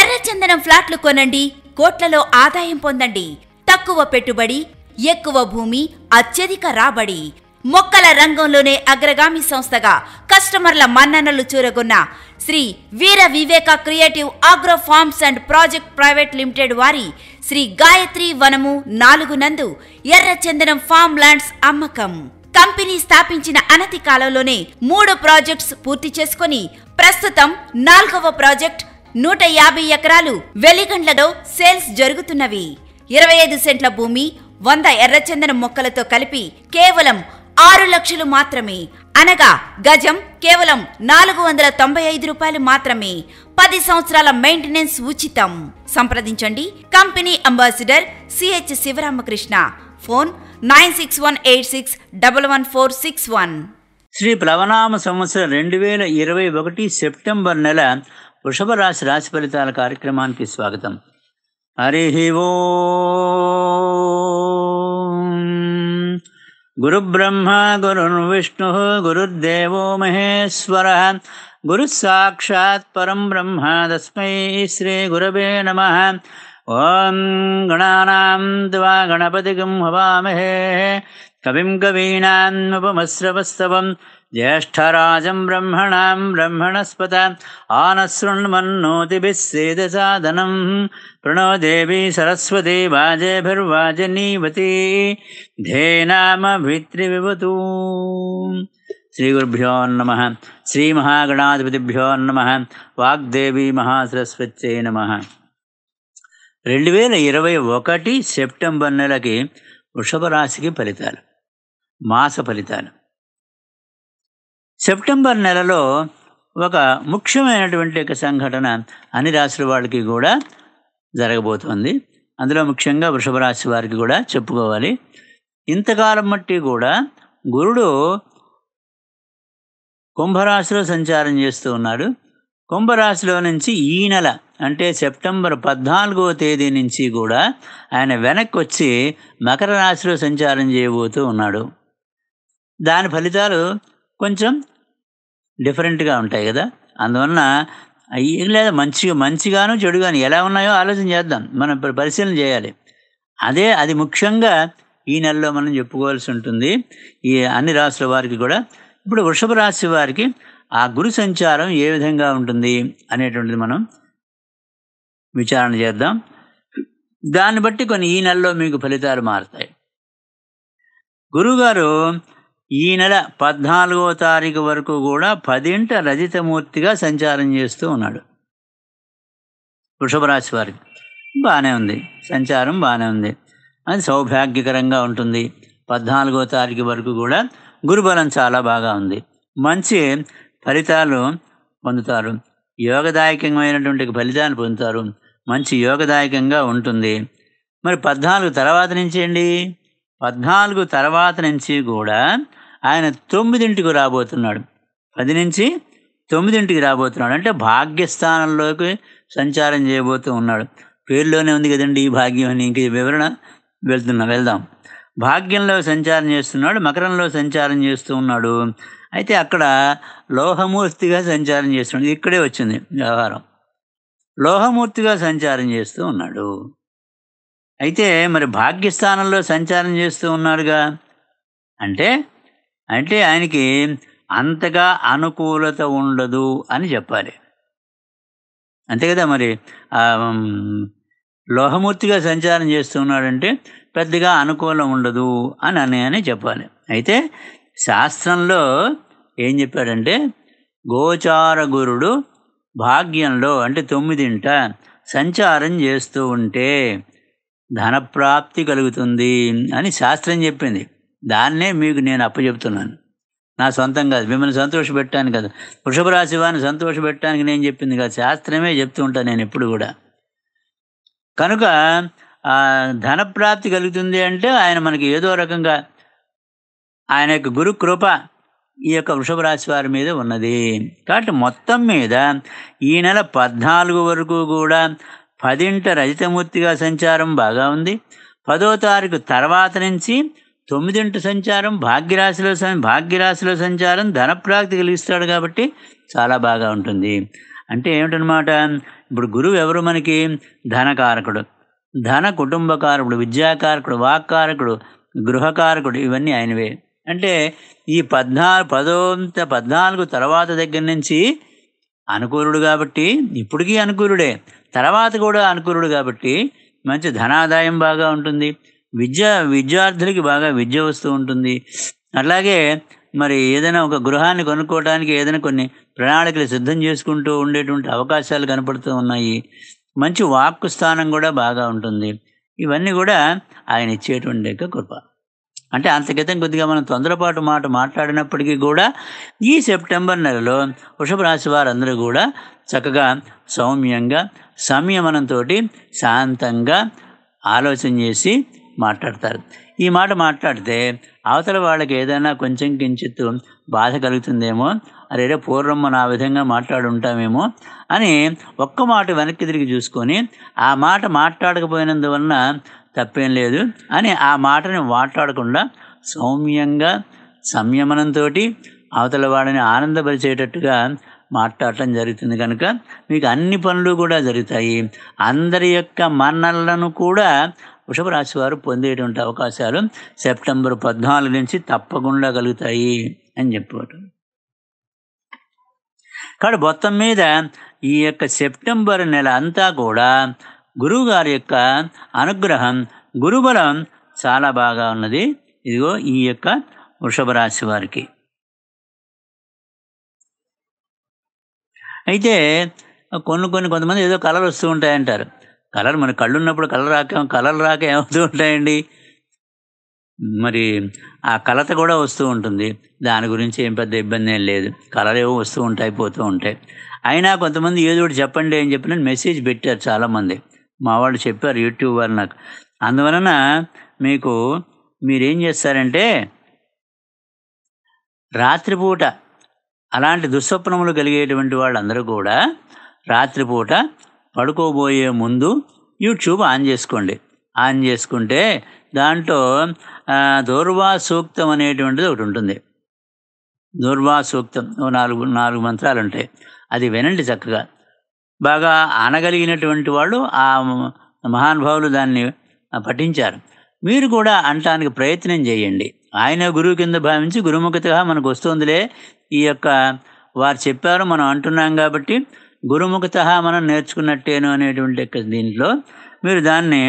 ఎర్రచందనం ఫ్లాట్లు కొనండి కోట్లలో ఆదాయం పొందండి తక్కువ పెట్టుబడి ఎక్కువ భూమి అత్యధిక రాబడి మొక్కల రంగంలోనే అగ్రగామి సంస్థగా కస్టమర్ల మన్ననలు చూరగొన్న Sri Veera Viveka creative agro farms and project private limited వారి శ్రీ గాయత్రి వనము నాలుగు నందు ఎర్రచందనం ఫామ్ ల్యాండ్స్ అమ్మకం కంపెనీ స్థాపించిన అనతి కాలంలోనే మూడు ప్రాజెక్ట్స్ పూర్తి చేసుకుని ప్రస్తుతం నాలుగవ ప్రాజెక్ట్ నూట యాభై ఎకరాలు వెలిగండ్లలో సేల్స్ జరుగుతున్నవి ఇరవై ఐదు సెంట్ల భూమి వంద ఎర్రచందన మొక్కలతో కలిపి కేవలం ఆరు లక్షలు మాత్రమే అనగా గజం కేవలం నాలుగు వందల తొంభై ఐదు రూపాయలు మాత్రమే పది సంవత్సరాల మెయింటెనెన్స్ ఉచితం సంప్రదించండి company ambassador CH Sivaramakrishna phone nine six one eight six double one four six one Sri ప్లవనామ సంవత్సరం రెండు వేల ఇరవై ఒకటి సెప్టెంబర్ నెల వృషభరాశి రాశి ఫలితాల కార్యక్రమానికి స్వాగతం హరి ఓ గురుబ్రహ్మ గురుర్విష్ణు గురుర్దేవో మహేశ్వర గురుసాక్షాత్ పరం బ్రహ్మ తస్మై శ్రీ గురవే నమ ఓం గణానాం దివా గణపతిగం హవామహే కవిం కవీనాముపమశ్రవస్తవం ज्येष्ठराजं ब्रह्मणां ब्रह्मणस्पत आनश्रुण् सरस्वती वाजेर्वाज नीवती श्रीगुरुभ्योन्नमः नमः वाग्देवी महासरस्वत्यै नमः रैटि सेप्टेम्बर् ఫలితాలు మాస ఫలితాలు సెప్టెంబర్ నెలలో ఒక ముఖ్యమైనటువంటి ఒక సంఘటన అన్ని రాశుల వాళ్ళకి కూడా జరగబోతోంది అందులో ముఖ్యంగా వృషభ రాశి వారికి కూడా చెప్పుకోవాలి ఇంతకాలం మట్టి కూడా గురుడు కుంభరాశిలో సంచారం చేస్తూ ఉన్నాడు కుంభరాశిలో నుంచి ఈ నెల అంటే సెప్టెంబర్ పద్నాలుగో తేదీ నుంచి కూడా ఆయన వెనక్కి వచ్చి మకర రాశిలో సంచారం చేయబోతూ ఉన్నాడు దాని ఫలితాలు కొంచెం డిఫరెంట్గా ఉంటాయి కదా అందువలన లేదా మంచి మంచిగాను చెడు చెడుగాను ఎలా ఉన్నాయో ఆలోచన చేద్దాం మనం పరిశీలన చేయాలి అదే అది ముఖ్యంగా ఈ నెలలో మనం చెప్పుకోవాల్సి ఉంటుంది ఈ అన్ని రాసుల వారికి కూడా ఇప్పుడు వృషభ రాశి వారికి ఆ గురు సంచారం ఏ విధంగా ఉంటుంది అనేటువంటిది మనం విచారణ చేద్దాం దాన్ని బట్టి కొన్ని ఈ నెలలో మీకు ఫలితాలు మారుతాయి గురువుగారు ఈ నెల పద్నాలుగో తారీఖు వరకు కూడా పదింట రజితమూర్తిగా సంచారం చేస్తూ ఉన్నాడు వృషభరాశి వారికి బాగానే ఉంది సంచారం బాగానే ఉంది అది సౌభాగ్యకరంగా ఉంటుంది పద్నాలుగో తారీఖు వరకు కూడా గురుబలం చాలా బాగా ఉంది మంచి ఫలితాలు పొందుతారు యోగదాయకమైనటువంటి ఫలితాలు పొందుతారు మంచి యోగదాయకంగా ఉంటుంది మరి పద్నాలుగు తర్వాత నుంచి అండి పద్నాలుగు తర్వాత నుంచి కూడా ఆయన తొమ్మిదింటికి రాబోతున్నాడు పది నుంచి తొమ్మిదింటికి రాబోతున్నాడు అంటే భాగ్యస్థానంలోకి సంచారం చేయబోతూ ఉన్నాడు పేరులోనే ఉంది కదండి ఈ భాగ్యం అని ఇంక వివరణ వెళ్తున్నాం వెళ్దాం భాగ్యంలో సంచారం చేస్తున్నాడు మకరంలో సంచారం చేస్తూ ఉన్నాడు అయితే అక్కడ లోహమూర్తిగా సంచారం చేస్తున్నాడు ఇక్కడే వచ్చింది వ్యవహారం లోహమూర్తిగా సంచారం చేస్తూ ఉన్నాడు అయితే మరి భాగ్యస్థానంలో సంచారం చేస్తూ ఉన్నాడుగా అంటే అంటే ఆయనకి అంతగా అనుకూలత ఉండదు అని చెప్పాలి అంతే కదా మరి లోహమూర్తిగా సంచారం చేస్తున్నాడంటే పెద్దగా అనుకూలం ఉండదు అని అనే చెప్పాలి అయితే శాస్త్రంలో ఏం చెప్పాడంటే గోచార గురుడు భాగ్యంలో అంటే తొమ్మిదింట సంచారం చేస్తూ ఉంటే ధనప్రాప్తి కలుగుతుంది అని శాస్త్రం చెప్పింది దాన్నే మీకు నేను అప్పచెప్తున్నాను నా సొంతం కాదు మిమ్మల్ని సంతోషపెట్టాను కదా వృషభ రాశి వారిని సంతోషపెట్టడానికి నేను చెప్పింది కాదు శాస్త్రమే చెప్తూ ఉంటాను నేను ఎప్పుడు కూడా కనుక ధనప్రాప్తి కలుగుతుంది అంటే ఆయన మనకి ఏదో రకంగా ఆయన యొక్క గురు కృప ఈ యొక్క వృషభ రాశి వారి మీద ఉన్నది కాబట్టి మొత్తం మీద ఈ నెల పద్నాలుగు వరకు కూడా పదింట రజితమూర్తిగా సంచారం బాగా ఉంది పదో తారీఖు తర్వాత నుంచి తొమ్మిదింటి సంచారం భాగ్యరాశిలో భాగ్యరాశిలో సంచారం ధనప్రాప్తి కలిగిస్తాడు కాబట్టి చాలా బాగా ఉంటుంది అంటే ఏమిటనమాట ఇప్పుడు గురువు ఎవరు మనకి ధనకారకుడు ధన కుటుంబకారకుడు విద్యాకారకుడు వాక్కారకుడు గృహకారకుడు ఇవన్నీ ఆయనవే అంటే ఈ పద్నాలు పదోంత పద్నాలుగు తర్వాత దగ్గర నుంచి అనుకూలుడు కాబట్టి ఇప్పటికీ అనుకూలుడే తర్వాత కూడా అనుకూలుడు కాబట్టి మంచి ధనాదాయం బాగా ఉంటుంది విద్య విద్యార్థులకి బాగా విద్య వస్తూ ఉంటుంది అలాగే మరి ఏదైనా ఒక గృహాన్ని కొనుక్కోవడానికి ఏదైనా కొన్ని ప్రణాళికలు సిద్ధం చేసుకుంటూ ఉండేటువంటి అవకాశాలు కనపడుతూ ఉన్నాయి మంచి వాక్కు స్థానం కూడా బాగా ఉంటుంది ఇవన్నీ కూడా ఆయన ఇచ్చేటువంటి యొక్క కృప అంటే అంతకితం కొద్దిగా మనం తొందరపాటు మాట మాట్లాడినప్పటికీ కూడా ఈ సెప్టెంబర్ నెలలో వృషభ రాశి వారందరూ కూడా చక్కగా సౌమ్యంగా సంయమనంతో శాంతంగా ఆలోచన చేసి మాట్లాడతారు ఈ మాట మాట్లాడితే అవతల వాళ్ళకి ఏదైనా కొంచెం కించిత్తు బాధ కలుగుతుందేమో అరేరే పూర్వం మనం ఆ విధంగా మాట్లాడుంటామేమో అని ఒక్క మాట వెనక్కి తిరిగి చూసుకొని ఆ మాట మాట్లాడకపోయినందువలన తప్పేం లేదు అని ఆ మాటని మాట్లాడకుండా సౌమ్యంగా సంయమనంతో అవతల వాడిని ఆనందపరిచేటట్టుగా మాట్లాడటం జరుగుతుంది కనుక మీకు అన్ని పనులు కూడా జరుగుతాయి అందరి యొక్క మన్నలను కూడా వృషభ రాశి వారు పొందేటువంటి అవకాశాలు సెప్టెంబర్ పద్నాలుగు నుంచి తప్పకుండా కలుగుతాయి అని చెప్పారు కాబట్టి మొత్తం మీద ఈ యొక్క సెప్టెంబర్ నెల అంతా కూడా గురువు గారి యొక్క అనుగ్రహం గురుబలం చాలా బాగా ఉన్నది ఇదిగో ఈ యొక్క వృషభ రాశి వారికి అయితే కొన్ని కొన్ని కొంతమంది ఏదో కలర్ వస్తూ ఉంటాయంటారు కలర్ మన కళ్ళు ఉన్నప్పుడు కలర్ రాక కలర్ రాక ఏమవుతూ ఉంటాయండి మరి ఆ కలత కూడా వస్తూ ఉంటుంది దాని గురించి ఏం పెద్ద ఇబ్బంది ఏం లేదు కలర్ ఏవో వస్తూ ఉంటాయి పోతూ ఉంటాయి అయినా కొంతమంది ఏదో ఒకటి చెప్పండి అని చెప్పి నేను మెసేజ్ పెట్టారు చాలామంది మా వాళ్ళు చెప్పారు యూట్యూబ్ వారు నాకు అందువలన మీకు మీరేం చేస్తారంటే రాత్రిపూట అలాంటి దుస్వప్నములు కలిగేటువంటి వాళ్ళందరూ కూడా రాత్రిపూట పడుకోబోయే ముందు యూట్యూబ్ ఆన్ చేసుకోండి ఆన్ చేసుకుంటే దాంట్లో దూర్వా సూక్తం అనేటువంటిది ఒకటి ఉంటుంది దూర్వా సూక్తం నాలుగు నాలుగు మంత్రాలు ఉంటాయి అది వినండి చక్కగా బాగా ఆనగలిగినటువంటి వాళ్ళు ఆ మహానుభావులు దాన్ని పఠించారు మీరు కూడా అంటానికి ప్రయత్నం చేయండి ఆయన గురువు కింద భావించి గురుముఖతగా మనకు వస్తుందిలే ఈ యొక్క వారు చెప్పారు మనం అంటున్నాం కాబట్టి గురుముఖత మనం నేర్చుకున్నట్టేను అనేటువంటి దీంట్లో మీరు దాన్ని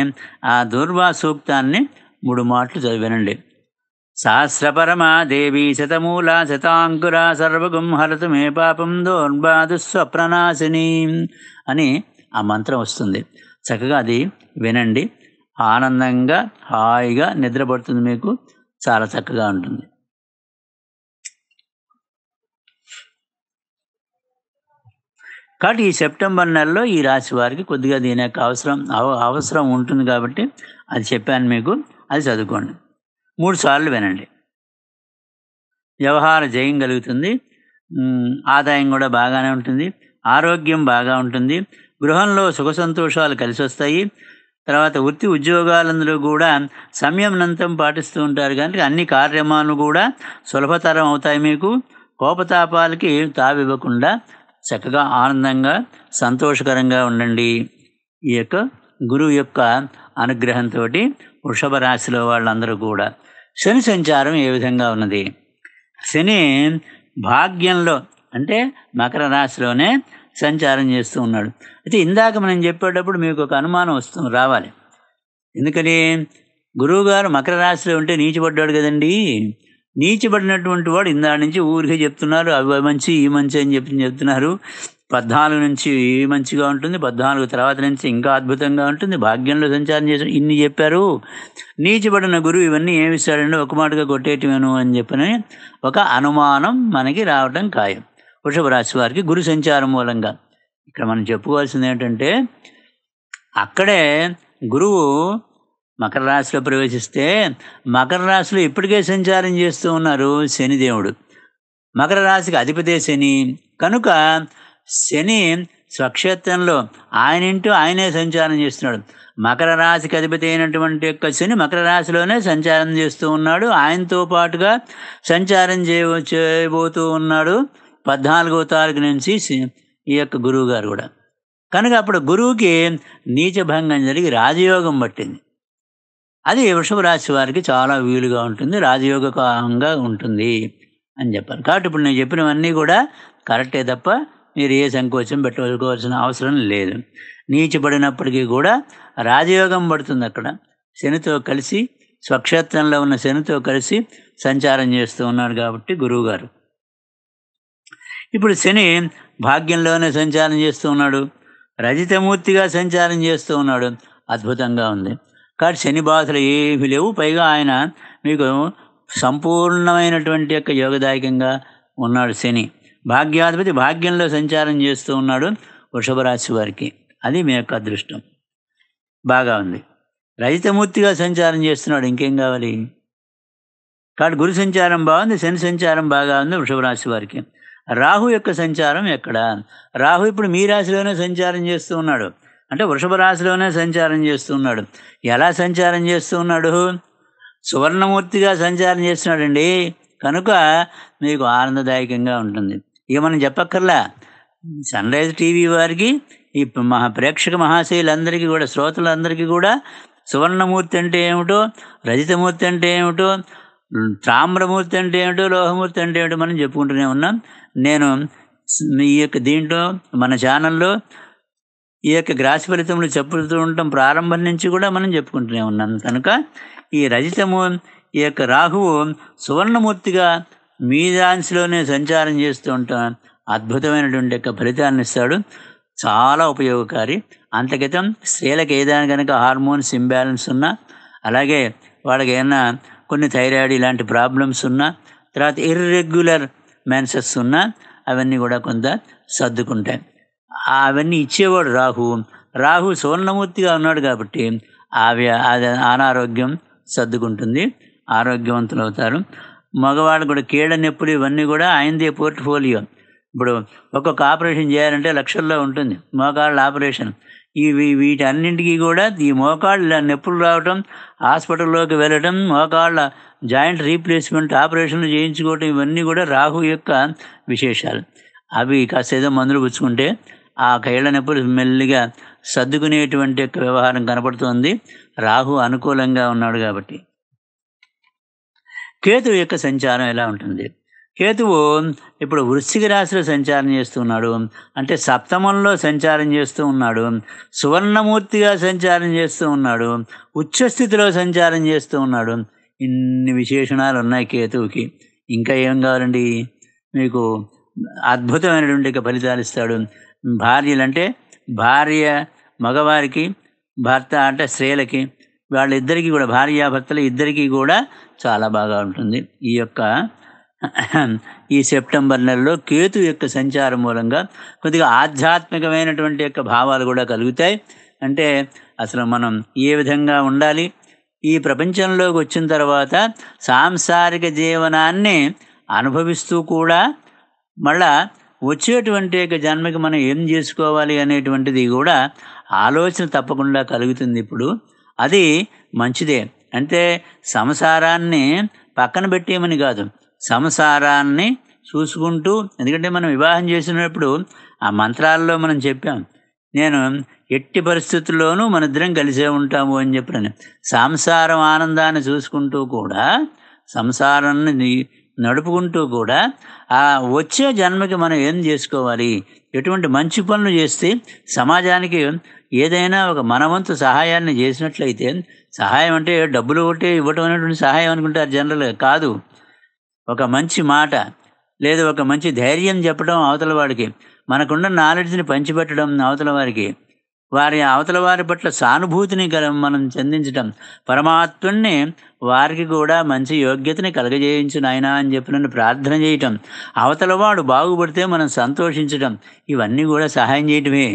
ఆ దుర్వా సూక్తాన్ని మూడు మాటలు చదివినండి సహస్రపరమా దేవి శతమూల శతాంకుర సర్వగుం హరతు మే పాపం దోర్బాదు స్వప్ననాశిని అని ఆ మంత్రం వస్తుంది చక్కగా అది వినండి ఆనందంగా హాయిగా నిద్రపడుతుంది మీకు చాలా చక్కగా ఉంటుంది కాబట్టి ఈ సెప్టెంబర్ నెలలో ఈ రాశి వారికి కొద్దిగా దీని యొక్క అవసరం అవసరం ఉంటుంది కాబట్టి అది చెప్పాను మీకు అది చదువుకోండి మూడు సార్లు వినండి వ్యవహార జయం కలుగుతుంది ఆదాయం కూడా బాగానే ఉంటుంది ఆరోగ్యం బాగా ఉంటుంది గృహంలో సుఖ సంతోషాలు కలిసి వస్తాయి తర్వాత వృత్తి ఉద్యోగాలందరూ కూడా సంయమనంతం పాటిస్తూ ఉంటారు కానీ అన్ని కార్యమాలు కూడా సులభతరం అవుతాయి మీకు కోపతాపాలకి తావివ్వకుండా చక్కగా ఆనందంగా సంతోషకరంగా ఉండండి ఈ యొక్క గురువు యొక్క అనుగ్రహంతో వృషభ రాశిలో వాళ్ళందరూ కూడా శని సంచారం ఏ విధంగా ఉన్నది శని భాగ్యంలో అంటే మకర రాశిలోనే సంచారం చేస్తూ ఉన్నాడు అయితే ఇందాక మనం చెప్పేటప్పుడు మీకు ఒక అనుమానం వస్తుంది రావాలి ఎందుకని గురువుగారు మకర రాశిలో ఉంటే నీచిపడ్డాడు కదండీ నీచబడినటువంటి వాడు ఇందా నుంచి ఊరికే చెప్తున్నారు అవి మంచి ఈ మంచి అని చెప్పి చెప్తున్నారు పద్నాలుగు నుంచి మంచిగా ఉంటుంది పద్నాలుగు తర్వాత నుంచి ఇంకా అద్భుతంగా ఉంటుంది భాగ్యంలో సంచారం చేసి ఇన్ని చెప్పారు నీచబడిన గురువు ఇవన్నీ ఏమి ఇస్తాడంటే ఒక మాటగా కొట్టేటివేను అని చెప్పని ఒక అనుమానం మనకి రావటం ఖాయం వృషభ రాశి వారికి గురు సంచారం మూలంగా ఇక్కడ మనం చెప్పుకోవాల్సింది ఏంటంటే అక్కడే గురువు మకర రాశిలో ప్రవేశిస్తే మకర రాశిలో ఇప్పటికే సంచారం చేస్తూ ఉన్నారు శనిదేవుడు మకర రాశికి అధిపతి శని కనుక శని స్వక్షేత్రంలో ఆయన ఇంటూ ఆయనే సంచారం చేస్తున్నాడు మకర రాశికి అధిపతి అయినటువంటి యొక్క శని మకర రాశిలోనే సంచారం చేస్తూ ఉన్నాడు ఆయనతో పాటుగా సంచారం చేయ చేయబోతూ ఉన్నాడు పద్నాలుగో తారీఖు నుంచి ఈ యొక్క గురువు గారు కూడా కనుక అప్పుడు గురువుకి నీచభంగం జరిగి రాజయోగం పట్టింది అది వృషభ రాశి వారికి చాలా వీలుగా ఉంటుంది రాజయోగకంగా ఉంటుంది అని చెప్పారు కాబట్టి ఇప్పుడు నేను చెప్పినవన్నీ కూడా కరెక్టే తప్ప మీరు ఏ సంకోచం పెట్టుకోవాల్సిన అవసరం లేదు నీచిపడినప్పటికీ కూడా రాజయోగం పడుతుంది అక్కడ శనితో కలిసి స్వక్షేత్రంలో ఉన్న శనితో కలిసి సంచారం చేస్తూ ఉన్నాడు కాబట్టి గురువుగారు ఇప్పుడు శని భాగ్యంలోనే సంచారం చేస్తూ ఉన్నాడు రజితమూర్తిగా సంచారం చేస్తూ ఉన్నాడు అద్భుతంగా ఉంది కాబట్టి శని బాధలు ఏవి లేవు పైగా ఆయన మీకు సంపూర్ణమైనటువంటి యొక్క యోగదాయకంగా ఉన్నాడు శని భాగ్యాధిపతి భాగ్యంలో సంచారం చేస్తూ ఉన్నాడు వృషభ రాశి వారికి అది మీ యొక్క అదృష్టం బాగా ఉంది రజితమూర్తిగా సంచారం చేస్తున్నాడు ఇంకేం కావాలి కాబట్టి గురు సంచారం బాగుంది శని సంచారం బాగా ఉంది వృషభ రాశి వారికి రాహు యొక్క సంచారం ఎక్కడ రాహు ఇప్పుడు మీ రాశిలోనే సంచారం చేస్తూ ఉన్నాడు అంటే వృషభ రాశిలోనే సంచారం చేస్తున్నాడు ఎలా సంచారం చేస్తున్నాడు సువర్ణమూర్తిగా సంచారం చేస్తున్నాడండి కనుక మీకు ఆనందదాయకంగా ఉంటుంది ఇక మనం చెప్పక్కర్లా సన్ రైజ్ టీవీ వారికి ఈ మహా ప్రేక్షక మహాశైలందరికీ కూడా శ్రోతలందరికీ కూడా సువర్ణమూర్తి అంటే ఏమిటో రజితమూర్తి అంటే ఏమిటో తామ్రమూర్తి అంటే ఏమిటో లోహమూర్తి అంటే ఏమిటో మనం చెప్పుకుంటూనే ఉన్నాం నేను మీ యొక్క దీంట్లో మన ఛానల్లో ఈ యొక్క గ్రాస ఫలితములు చెప్పుతూ ఉండటం ప్రారంభం నుంచి కూడా మనం చెప్పుకుంటూనే ఉన్నాం కనుక ఈ రజితము ఈ యొక్క రాహువు సువర్ణమూర్తిగా మీ సంచారం చేస్తూ ఉంటాం అద్భుతమైనటువంటి యొక్క ఫలితాన్ని ఇస్తాడు చాలా ఉపయోగకారి అంతకితం స్త్రీలకు ఏదైనా కనుక హార్మోన్స్ ఇంబ్యాలెన్స్ ఉన్నా అలాగే వాళ్ళకి ఏమైనా కొన్ని థైరాయిడ్ ఇలాంటి ప్రాబ్లమ్స్ ఉన్నా తర్వాత ఇర్రెగ్యులర్ మెన్సెస్ ఉన్నా అవన్నీ కూడా కొంత సర్దుకుంటాయి అవన్నీ ఇచ్చేవాడు రాహు రాహు సువర్ణమూర్తిగా ఉన్నాడు కాబట్టి ఆవ్య అనారోగ్యం సర్దుకుంటుంది ఆరోగ్యవంతులు అవుతారు మగవాళ్ళు కూడా కీడనొప్పులు ఇవన్నీ కూడా ఆయనదే పోర్ట్ఫోలియో ఇప్పుడు ఒక్కొక్క ఆపరేషన్ చేయాలంటే లక్షల్లో ఉంటుంది మోకాళ్ళ ఆపరేషన్ ఇవి వీటన్నింటికి కూడా ఈ మోకాళ్ళ నొప్పులు రావటం హాస్పిటల్లోకి వెళ్ళటం మోకాళ్ళ జాయింట్ రీప్లేస్మెంట్ ఆపరేషన్లు చేయించుకోవటం ఇవన్నీ కూడా రాహు యొక్క విశేషాలు అవి కాస్త ఏదో మందులు పుచ్చుకుంటే ఆ కైళ్ళ నొప్పులు మెల్లిగా సర్దుకునేటువంటి యొక్క వ్యవహారం కనపడుతోంది రాహు అనుకూలంగా ఉన్నాడు కాబట్టి కేతువు యొక్క సంచారం ఎలా ఉంటుంది కేతువు ఇప్పుడు వృశ్చిక రాశిలో సంచారం చేస్తూ ఉన్నాడు అంటే సప్తమంలో సంచారం చేస్తూ ఉన్నాడు సువర్ణమూర్తిగా సంచారం చేస్తూ ఉన్నాడు ఉచ్చస్థితిలో సంచారం చేస్తూ ఉన్నాడు ఇన్ని విశేషణాలు ఉన్నాయి కేతువుకి ఇంకా ఏం కావాలండి మీకు అద్భుతమైనటువంటి ఫలితాలు ఇస్తాడు భార్యలు అంటే భార్య మగవారికి భర్త అంటే స్త్రీలకి వాళ్ళిద్దరికీ కూడా భార్యాభర్తలు ఇద్దరికీ కూడా చాలా బాగా ఉంటుంది ఈ యొక్క ఈ సెప్టెంబర్ నెలలో కేతు యొక్క సంచారం మూలంగా కొద్దిగా ఆధ్యాత్మికమైనటువంటి యొక్క భావాలు కూడా కలుగుతాయి అంటే అసలు మనం ఏ విధంగా ఉండాలి ఈ ప్రపంచంలోకి వచ్చిన తర్వాత సాంసారిక జీవనాన్ని అనుభవిస్తూ కూడా మళ్ళా వచ్చేటువంటి యొక్క జన్మకి మనం ఏం చేసుకోవాలి అనేటువంటిది కూడా ఆలోచన తప్పకుండా కలుగుతుంది ఇప్పుడు అది మంచిదే అంటే సంసారాన్ని పక్కన పెట్టేమని కాదు సంసారాన్ని చూసుకుంటూ ఎందుకంటే మనం వివాహం చేసినప్పుడు ఆ మంత్రాల్లో మనం చెప్పాం నేను ఎట్టి పరిస్థితుల్లోనూ మన ఇద్దరం కలిసే ఉంటాము అని చెప్పిన సంసారం ఆనందాన్ని చూసుకుంటూ కూడా సంసారాన్ని నడుపుకుంటూ కూడా ఆ వచ్చే జన్మకి మనం ఏం చేసుకోవాలి ఎటువంటి మంచి పనులు చేస్తే సమాజానికి ఏదైనా ఒక మనవంతు సహాయాన్ని చేసినట్లయితే సహాయం అంటే డబ్బులు ఒకటి ఇవ్వటం అనేటువంటి సహాయం అనుకుంటారు జనరల్గా కాదు ఒక మంచి మాట లేదా ఒక మంచి ధైర్యం చెప్పడం అవతల వాడికి మనకున్న నాలెడ్జ్ని పంచిపెట్టడం అవతల వారికి వారి అవతల వారి పట్ల సానుభూతిని కల మనం చెందించటం పరమాత్ముణ్ణి వారికి కూడా మంచి యోగ్యతని కలగజేయించు నాయన అని చెప్పి నన్ను ప్రార్థన చేయటం అవతలవాడు బాగుపడితే మనం సంతోషించటం ఇవన్నీ కూడా సహాయం చేయటమే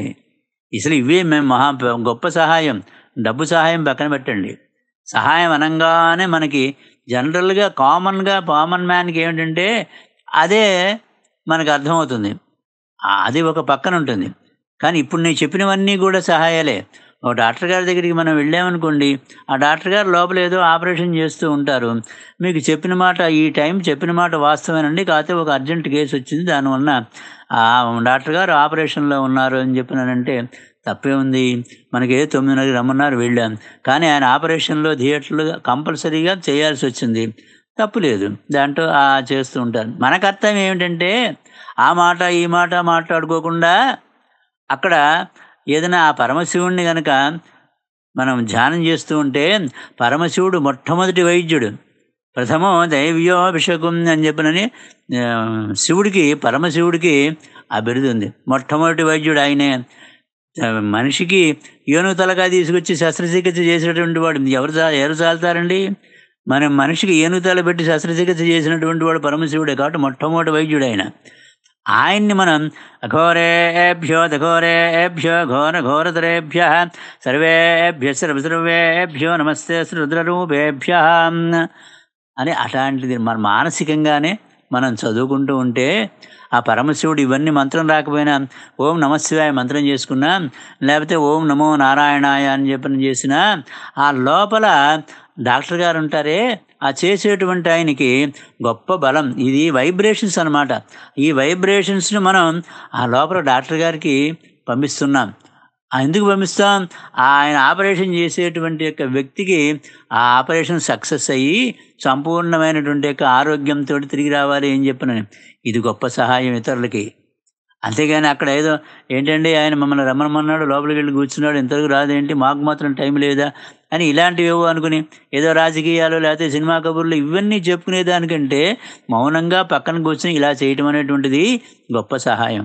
అసలు ఇవే మేము మహా గొప్ప సహాయం డబ్బు సహాయం పక్కన పెట్టండి సహాయం అనగానే మనకి జనరల్గా కామన్గా కామన్ మ్యాన్కి ఏమిటంటే అదే మనకు అర్థమవుతుంది అది ఒక పక్కన ఉంటుంది కానీ ఇప్పుడు నేను చెప్పినవన్నీ కూడా సహాయాలే ఓ డాక్టర్ గారి దగ్గరికి మనం వెళ్ళామనుకోండి ఆ డాక్టర్ గారు లోపల ఏదో ఆపరేషన్ చేస్తూ ఉంటారు మీకు చెప్పిన మాట ఈ టైం చెప్పిన మాట వాస్తవేనండి కాకపోతే ఒక అర్జెంట్ కేసు వచ్చింది దానివల్ల ఆ డాక్టర్ గారు ఆపరేషన్లో ఉన్నారు అని చెప్పినానంటే తప్పే ఉంది మనకి ఏ తొమ్మిదిన్నరకి రమ్మన్నారు వెళ్ళాం కానీ ఆయన ఆపరేషన్లో థియేటర్లు కంపల్సరీగా చేయాల్సి వచ్చింది తప్పు లేదు దాంట్లో చేస్తూ ఉంటారు మన కర్తవ్యం ఏమిటంటే ఆ మాట ఈ మాట మాట్లాడుకోకుండా అక్కడ ఏదైనా ఆ పరమశివుణ్ణి గనక మనం ధ్యానం చేస్తూ ఉంటే పరమశివుడు మొట్టమొదటి వైద్యుడు ప్రథమో అభిషేకం అని చెప్పినని శివుడికి పరమశివుడికి ఆ ఉంది మొట్టమొదటి వైద్యుడు ఆయనే మనిషికి ఏనుగు తలకాయ తీసుకొచ్చి శస్త్రచికిత్స చేసినటువంటి వాడు ఎవరు ఎవరు చాలుతారండి మనం మనిషికి ఏనుగు తల పెట్టి శస్త్రచికిత్స చేసినటువంటి వాడు పరమశివుడే కాబట్టి మొట్టమొదటి వైద్యుడు ఆయన ఆయన్ని మనం అఘోరేభ్యో దఘోరేభ్యో ఘోర ఘోరధరేభ్య సర్వేభ్య సర్వసర్వేభ్యో నమస్తే రుద్రరూపేభ్య అని అట్లాంటిది మన మానసికంగానే మనం చదువుకుంటూ ఉంటే ఆ పరమశివుడు ఇవన్నీ మంత్రం రాకపోయినా ఓం నమశివాయ మంత్రం చేసుకున్నా లేకపోతే ఓం నమో నారాయణాయ అని చెప్పని చేసినా ఆ లోపల డాక్టర్ గారు ఉంటారే ఆ చేసేటువంటి ఆయనకి గొప్ప బలం ఇది వైబ్రేషన్స్ అనమాట ఈ వైబ్రేషన్స్ని మనం ఆ లోపల డాక్టర్ గారికి పంపిస్తున్నాం ఎందుకు పంపిస్తాం ఆయన ఆపరేషన్ చేసేటువంటి యొక్క వ్యక్తికి ఆ ఆపరేషన్ సక్సెస్ అయ్యి సంపూర్ణమైనటువంటి యొక్క ఆరోగ్యంతో తిరిగి రావాలి అని చెప్పిన ఇది గొప్ప సహాయం ఇతరులకి అంతేగాని అక్కడ ఏదో ఏంటండి ఆయన మమ్మల్ని రమ్మన్నాడు లోపలికి వెళ్ళి కూర్చున్నాడు ఇంతవరకు రాదేంటి మాకు మాత్రం టైం లేదా అని ఇలాంటివి ఏవో అనుకుని ఏదో రాజకీయాలు లేకపోతే సినిమా కబుర్లు ఇవన్నీ చెప్పుకునేదానికంటే మౌనంగా పక్కన కూర్చొని ఇలా చేయటం అనేటువంటిది గొప్ప సహాయం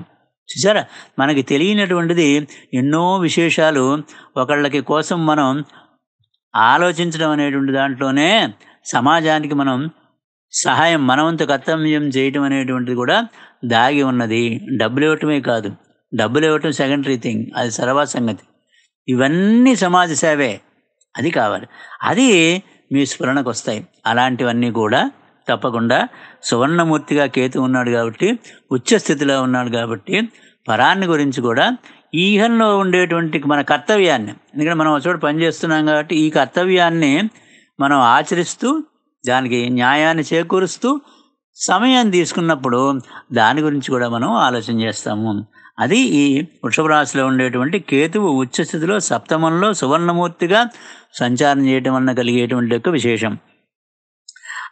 చూసారా మనకి తెలియనటువంటిది ఎన్నో విశేషాలు ఒకళ్ళకి కోసం మనం ఆలోచించడం అనేటువంటి దాంట్లోనే సమాజానికి మనం సహాయం మనవంతు కర్తవ్యం చేయటం అనేటువంటిది కూడా దాగి ఉన్నది డబ్బులు ఇవ్వటమే కాదు డబ్బులు ఇవ్వటం సెకండరీ థింగ్ అది సర్వా సంగతి ఇవన్నీ సమాజ సేవే అది కావాలి అది మీ స్ఫురణకు వస్తాయి అలాంటివన్నీ కూడా తప్పకుండా సువర్ణమూర్తిగా కేతు ఉన్నాడు కాబట్టి ఉచ్చ స్థితిలో ఉన్నాడు కాబట్టి పరాన్ని గురించి కూడా ఈహంలో ఉండేటువంటి మన కర్తవ్యాన్ని ఎందుకంటే మనం చోట పనిచేస్తున్నాం కాబట్టి ఈ కర్తవ్యాన్ని మనం ఆచరిస్తూ దానికి న్యాయాన్ని చేకూరుస్తూ సమయం తీసుకున్నప్పుడు దాని గురించి కూడా మనం ఆలోచన చేస్తాము అది ఈ వృషభ రాశిలో ఉండేటువంటి కేతువు ఉచ్చస్థితిలో సప్తమంలో సువర్ణమూర్తిగా సంచారం చేయటం వలన కలిగేటువంటి యొక్క విశేషం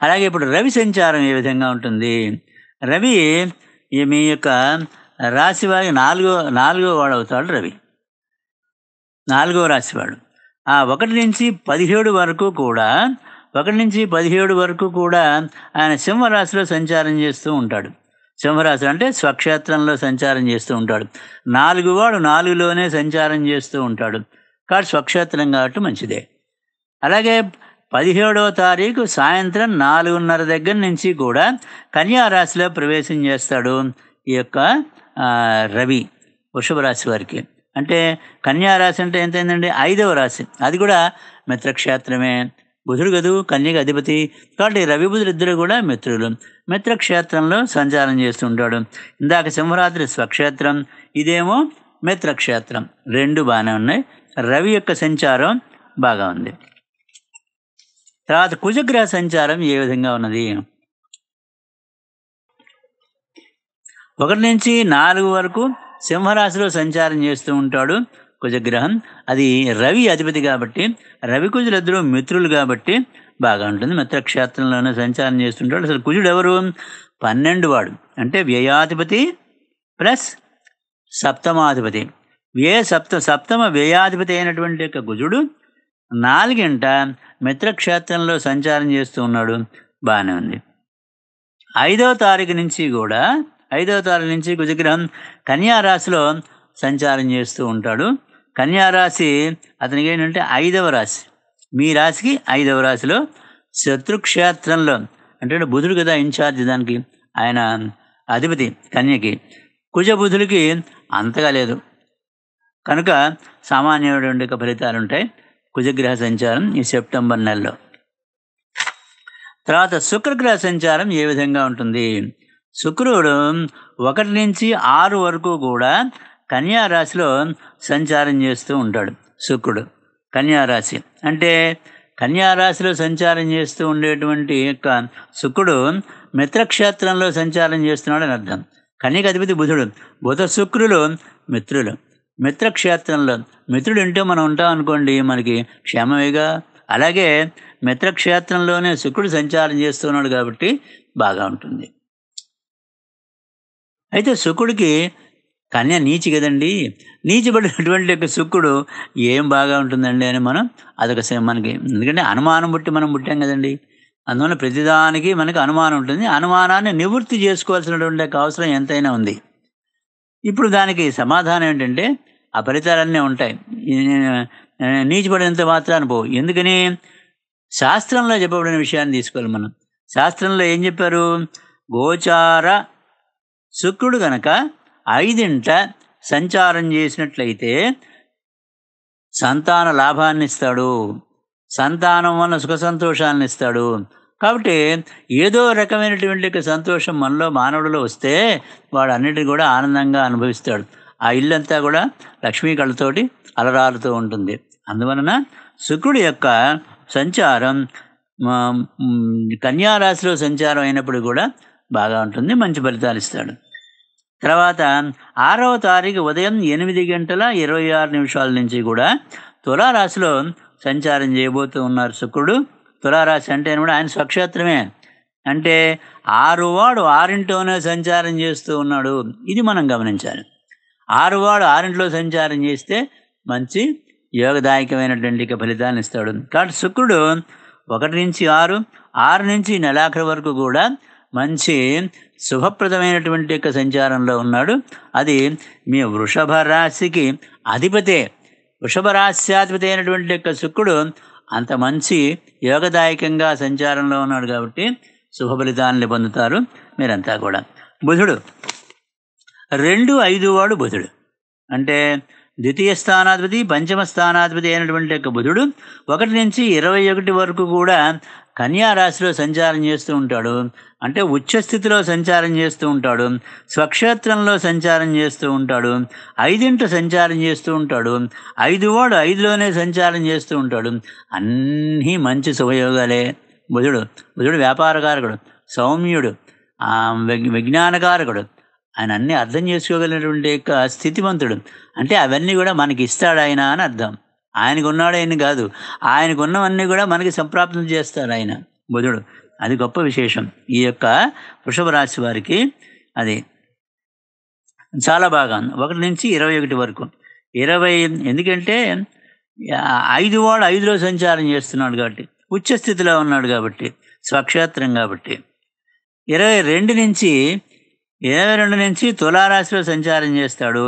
అలాగే ఇప్పుడు రవి సంచారం ఏ విధంగా ఉంటుంది రవి మీ యొక్క రాశి వారి నాలుగో నాలుగో వాడు అవుతాడు రవి నాలుగో రాశివాడు ఆ ఒకటి నుంచి పదిహేడు వరకు కూడా ఒకటి నుంచి పదిహేడు వరకు కూడా ఆయన సింహరాశిలో సంచారం చేస్తూ ఉంటాడు సింహరాశి అంటే స్వక్షేత్రంలో సంచారం చేస్తూ ఉంటాడు నాలుగు వాడు నాలుగులోనే సంచారం చేస్తూ ఉంటాడు కాబట్టి స్వక్షేత్రం కాబట్టి మంచిదే అలాగే పదిహేడవ తారీఖు సాయంత్రం నాలుగున్నర దగ్గర నుంచి కూడా కన్యారాశిలో ప్రవేశం చేస్తాడు ఈ యొక్క రవి వృషభ రాశి వారికి అంటే కన్యారాశి అంటే ఎంతైందండి ఐదవ రాశి అది కూడా మిత్రక్షేత్రమే బుధుడు గదు కన్యక అధిపతి కాబట్టి రవి ఇద్దరు కూడా మిత్రులు మిత్రక్షేత్రంలో సంచారం చేస్తుంటాడు ఇందాక సింహరాత్రి స్వక్షేత్రం ఇదేమో మిత్రక్షేత్రం రెండు బాగానే ఉన్నాయి రవి యొక్క సంచారం బాగా ఉంది తర్వాత కుజగ్రహ సంచారం ఏ విధంగా ఉన్నది ఒకటి నుంచి నాలుగు వరకు సింహరాశిలో సంచారం చేస్తూ ఉంటాడు కుజగ్రహం అది రవి అధిపతి కాబట్టి రవి ఇద్దరు మిత్రులు కాబట్టి బాగా ఉంటుంది మిత్రక్షేత్రంలోనే సంచారం చేస్తుంటాడు అసలు కుజుడు ఎవరు పన్నెండు వాడు అంటే వ్యయాధిపతి ప్లస్ సప్తమాధిపతి వ్యయ సప్త సప్తమ వ్యయాధిపతి అయినటువంటి యొక్క కుజుడు నాలుగింట మిత్రక్షేత్రంలో సంచారం చేస్తూ ఉన్నాడు బాగానే ఉంది ఐదవ తారీఖు నుంచి కూడా ఐదవ తారీఖు నుంచి కుజగ్రహం కన్యారాశిలో సంచారం చేస్తూ ఉంటాడు కన్యారాశి అతనికి ఏంటంటే ఐదవ రాశి మీ రాశికి ఐదవ రాశిలో శత్రుక్షేత్రంలో అంటే బుధుడు కదా ఇన్ఛార్జ్ దానికి ఆయన అధిపతి కన్యకి కుజ బుధుడికి అంతగా లేదు కనుక సామాన్యమైనటువంటి ఫలితాలు ఉంటాయి కుజగ్రహ సంచారం ఈ సెప్టెంబర్ నెలలో తర్వాత శుక్రగ్రహ సంచారం ఏ విధంగా ఉంటుంది శుక్రుడు ఒకటి నుంచి ఆరు వరకు కూడా కన్యా రాశిలో సంచారం చేస్తూ ఉంటాడు శుక్రుడు కన్యా రాశి అంటే కన్యా రాశిలో సంచారం చేస్తూ ఉండేటువంటి యొక్క శుక్రుడు మిత్రక్షేత్రంలో సంచారం చేస్తున్నాడు అని అర్థం కన్యక అధిపతి బుధుడు బుధ శుక్రులు మిత్రులు మిత్రక్షేత్రంలో మిత్రుడు ఉంటే మనం ఉంటాం అనుకోండి మనకి క్షేమమేగా అలాగే మిత్రక్షేత్రంలోనే శుక్రుడు సంచారం చేస్తున్నాడు కాబట్టి బాగా ఉంటుంది అయితే శుక్రుడికి కన్య నీచి కదండి నీచిబడినటువంటి యొక్క శుక్రుడు ఏం బాగా ఉంటుందండి అని మనం అదొక మనకి ఎందుకంటే అనుమానం బట్టి మనం పుట్టాం కదండి అందువల్ల ప్రతిదానికి మనకు అనుమానం ఉంటుంది అనుమానాన్ని నివృత్తి చేసుకోవాల్సినటువంటి అవసరం ఎంతైనా ఉంది ఇప్పుడు దానికి సమాధానం ఏంటంటే ఆ ఫలితాలన్నీ ఉంటాయి నీచిపడినంత మాత్రాన్ని పో ఎందుకని శాస్త్రంలో చెప్పబడిన విషయాన్ని తీసుకోవాలి మనం శాస్త్రంలో ఏం చెప్పారు గోచార శుక్రుడు గనక ఐదింట సంచారం చేసినట్లయితే సంతాన లాభాన్ని ఇస్తాడు సంతానం వల్ల సుఖ సంతోషాలను ఇస్తాడు కాబట్టి ఏదో రకమైనటువంటి సంతోషం మనలో మానవుడిలో వస్తే వాడు అన్నిటిని కూడా ఆనందంగా అనుభవిస్తాడు ఆ ఇల్లంతా కూడా లక్ష్మీ కళ్ళతోటి అలరాలతో ఉంటుంది అందువలన శుక్రుడి యొక్క సంచారం కన్యారాశిలో సంచారం అయినప్పుడు కూడా బాగా ఉంటుంది మంచి ఫలితాలు ఇస్తాడు తర్వాత ఆరవ తారీఖు ఉదయం ఎనిమిది గంటల ఇరవై ఆరు నిమిషాల నుంచి కూడా తులారాశిలో సంచారం చేయబోతూ ఉన్నారు శుక్రుడు తులారాశి అంటే కూడా ఆయన స్వక్షేత్రమే అంటే ఆరువాడు ఆరింట్లోనే సంచారం చేస్తూ ఉన్నాడు ఇది మనం గమనించాలి ఆరువాడు ఆరింట్లో సంచారం చేస్తే మంచి యోగదాయకమైనటువంటి ఫలితాన్ని ఇస్తాడు కాబట్టి శుక్రుడు ఒకటి నుంచి ఆరు ఆరు నుంచి నెలాఖరు వరకు కూడా మంచి శుభప్రదమైనటువంటి యొక్క సంచారంలో ఉన్నాడు అది మీ వృషభ రాశికి అధిపతే వృషభ రాశ్యాధిపతి అయినటువంటి యొక్క శుక్రుడు అంత మంచి యోగదాయకంగా సంచారంలో ఉన్నాడు కాబట్టి శుభ ఫలితాన్ని పొందుతారు మీరంతా కూడా బుధుడు రెండు ఐదు వాడు బుధుడు అంటే ద్వితీయ స్థానాధిపతి పంచమ స్థానాధిపతి అయినటువంటి యొక్క బుధుడు ఒకటి నుంచి ఇరవై ఒకటి వరకు కూడా రాశిలో సంచారం చేస్తూ ఉంటాడు అంటే ఉచ్చస్థితిలో సంచారం చేస్తూ ఉంటాడు స్వక్షేత్రంలో సంచారం చేస్తూ ఉంటాడు ఐదింట సంచారం చేస్తూ ఉంటాడు ఐదు వాడు ఐదులోనే సంచారం చేస్తూ ఉంటాడు అన్నీ మంచి శుభయోగాలే బుధుడు బుధుడు వ్యాపారకారకుడు సౌమ్యుడు విజ్ఞానకారకుడు ఆయన అన్ని అర్థం చేసుకోగలిగినటువంటి యొక్క స్థితివంతుడు అంటే అవన్నీ కూడా మనకి ఇస్తాడు ఆయన అని అర్థం ఆయనకు ఉన్నాడు ఆయన కాదు ఆయనకు ఉన్నవన్నీ కూడా మనకి సంప్రాప్తం చేస్తాడు ఆయన బుధుడు అది గొప్ప విశేషం ఈ యొక్క వృషభ రాశి వారికి అది చాలా బాగా ఒకటి నుంచి ఇరవై ఒకటి వరకు ఇరవై ఎందుకంటే ఐదు వాడు ఐదులో సంచారం చేస్తున్నాడు కాబట్టి ఉచ్చస్థితిలో స్థితిలో ఉన్నాడు కాబట్టి స్వక్షేత్రం కాబట్టి ఇరవై రెండు నుంచి ఇరవై రెండు నుంచి తులారాశిలో సంచారం చేస్తాడు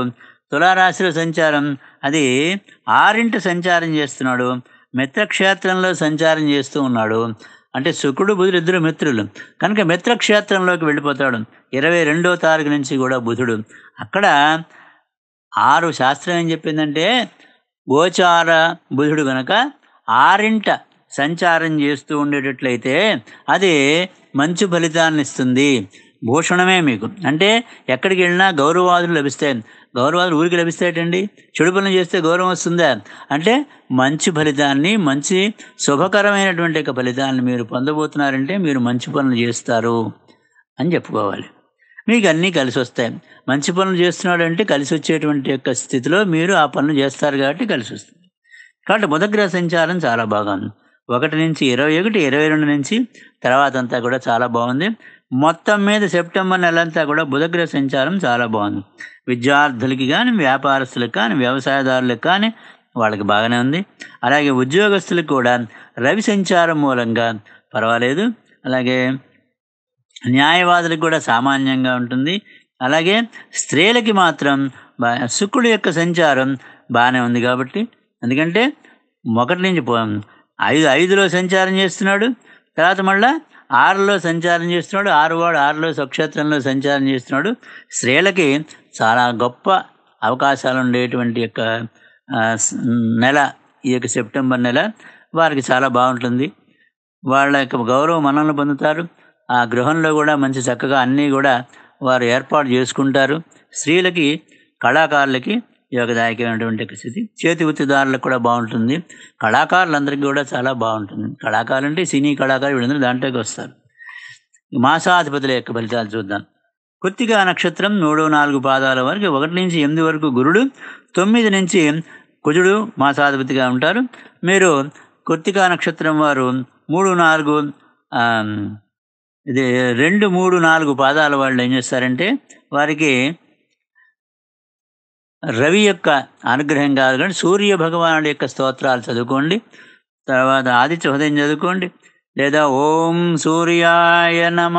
తులారాశిలో సంచారం అది ఆరింట సంచారం చేస్తున్నాడు మిత్రక్షేత్రంలో సంచారం చేస్తూ ఉన్నాడు అంటే శుక్రుడు బుధుడు ఇద్దరు మిత్రులు కనుక మిత్రక్షేత్రంలోకి వెళ్ళిపోతాడు ఇరవై రెండో తారీఖు నుంచి కూడా బుధుడు అక్కడ ఆరు శాస్త్రం ఏం చెప్పిందంటే గోచార బుధుడు కనుక ఆరింట సంచారం చేస్తూ ఉండేటట్లయితే అది మంచి ఫలితాన్ని ఇస్తుంది భూషణమే మీకు అంటే ఎక్కడికి వెళ్ళినా గౌరవాదులు లభిస్తాయి గౌరవాదులు ఊరికి లభిస్తాయటండి చెడు పనులు చేస్తే గౌరవం వస్తుందా అంటే మంచి ఫలితాన్ని మంచి శుభకరమైనటువంటి యొక్క ఫలితాన్ని మీరు పొందబోతున్నారంటే మీరు మంచి పనులు చేస్తారు అని చెప్పుకోవాలి మీకు అన్నీ కలిసి వస్తాయి మంచి పనులు చేస్తున్నాడు అంటే కలిసి వచ్చేటువంటి యొక్క స్థితిలో మీరు ఆ పనులు చేస్తారు కాబట్టి కలిసి వస్తుంది కాబట్టి బుధగ్రహ సంచారం చాలా బాగుంది ఒకటి నుంచి ఇరవై ఒకటి ఇరవై రెండు నుంచి తర్వాత అంతా కూడా చాలా బాగుంది మొత్తం మీద సెప్టెంబర్ నెలంతా కూడా బుధగ్రహ సంచారం చాలా బాగుంది విద్యార్థులకి కానీ వ్యాపారస్తులకు కానీ వ్యవసాయదారులకు కానీ వాళ్ళకి బాగానే ఉంది అలాగే ఉద్యోగస్తులకు కూడా రవి సంచారం మూలంగా పర్వాలేదు అలాగే న్యాయవాదులకు కూడా సామాన్యంగా ఉంటుంది అలాగే స్త్రీలకి మాత్రం శుక్రుడు యొక్క సంచారం బాగానే ఉంది కాబట్టి ఎందుకంటే ఒకటి నుంచి ఐదు ఐదులో సంచారం చేస్తున్నాడు తర్వాత మళ్ళా ఆరులో సంచారం చేస్తున్నాడు ఆరువాడు ఆరులో స్వక్షేత్రంలో సంచారం చేస్తున్నాడు స్త్రీలకి చాలా గొప్ప అవకాశాలు ఉండేటువంటి యొక్క నెల ఈ యొక్క సెప్టెంబర్ నెల వారికి చాలా బాగుంటుంది వాళ్ళ యొక్క గౌరవ మనల్ని పొందుతారు ఆ గృహంలో కూడా మంచి చక్కగా అన్నీ కూడా వారు ఏర్పాటు చేసుకుంటారు స్త్రీలకి కళాకారులకి యోగదాయకమైనటువంటి స్థితి చేతి వృత్తిదారులకు కూడా బాగుంటుంది కళాకారులందరికీ కూడా చాలా బాగుంటుంది కళాకారులు అంటే సినీ కళాకారులు వీళ్ళందరూ దాంట్లోకి వస్తారు మాసాధిపతుల యొక్క ఫలితాలు చూద్దాం కొత్తిగా నక్షత్రం మూడు నాలుగు పాదాల వరకు ఒకటి నుంచి ఎనిమిది వరకు గురుడు తొమ్మిది నుంచి కుజుడు మాసాధిపతిగా ఉంటారు మీరు కొత్తికా నక్షత్రం వారు మూడు నాలుగు ఇది రెండు మూడు నాలుగు పాదాల వాళ్ళు ఏం చేస్తారంటే వారికి రవి యొక్క అనుగ్రహం కాదు కానీ సూర్య భగవానుడి యొక్క స్తోత్రాలు చదువుకోండి తర్వాత ఆదిత్య హృదయం చదువుకోండి లేదా ఓం సూర్యాయ నమ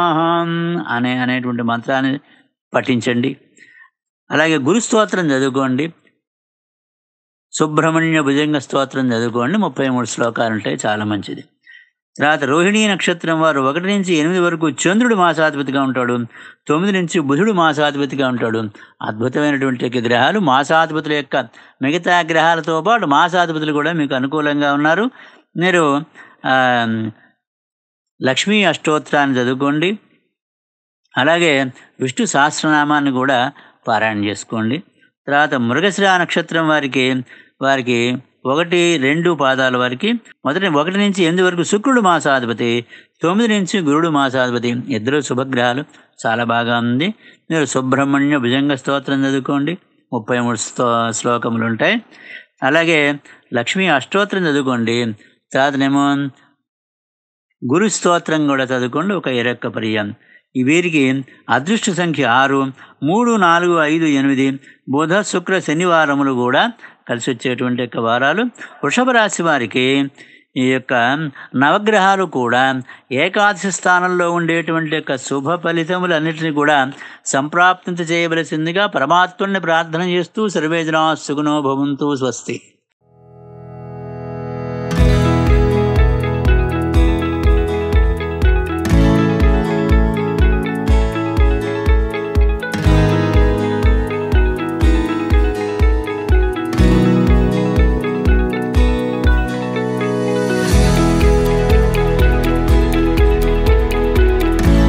అనే అనేటువంటి మంత్రాన్ని పఠించండి అలాగే గురు స్తోత్రం చదువుకోండి సుబ్రహ్మణ్య భుజంగ స్తోత్రం చదువుకోండి ముప్పై మూడు శ్లోకాలు ఉంటాయి చాలా మంచిది తర్వాత రోహిణీ నక్షత్రం వారు ఒకటి నుంచి ఎనిమిది వరకు చంద్రుడు మాసాధిపతిగా ఉంటాడు తొమ్మిది నుంచి బుధుడు మాసాధిపతిగా ఉంటాడు అద్భుతమైనటువంటి గ్రహాలు మాసాధిపతుల యొక్క మిగతా గ్రహాలతో పాటు మాసాధిపతులు కూడా మీకు అనుకూలంగా ఉన్నారు మీరు లక్ష్మీ అష్టోత్తరాన్ని చదువుకోండి అలాగే విష్ణు సహస్రనామాన్ని కూడా పారాయణ చేసుకోండి తర్వాత మృగశిరా నక్షత్రం వారికి వారికి ఒకటి రెండు పాదాల వారికి మొదటి ఒకటి నుంచి ఎనిమిది వరకు శుక్రుడు మాసాధిపతి తొమ్మిది నుంచి గురుడు మాసాధిపతి ఇద్దరు శుభగ్రహాలు చాలా బాగా ఉంది మీరు సుబ్రహ్మణ్య భుజంగ స్తోత్రం చదువుకోండి ముప్పై మూడు స్తో శ్లోకములు ఉంటాయి అలాగే లక్ష్మీ అష్టోత్రం చదువుకోండి తర్వాతనేమో గురు స్తోత్రం కూడా చదువుకోండి ఒక ఇరక్క పర్యం వీరికి అదృష్ట సంఖ్య ఆరు మూడు నాలుగు ఐదు ఎనిమిది బుధ శుక్ర శనివారములు కూడా కలిసి వచ్చేటువంటి యొక్క వారాలు వృషభ రాశి వారికి ఈ యొక్క నవగ్రహాలు కూడా ఏకాదశి స్థానంలో ఉండేటువంటి యొక్క శుభ ఫలితములన్నింటినీ కూడా సంప్రాప్తి చేయవలసిందిగా పరమాత్ముని ప్రార్థన చేస్తూ సర్వేజనా సుగుణో భవంతు స్వస్తి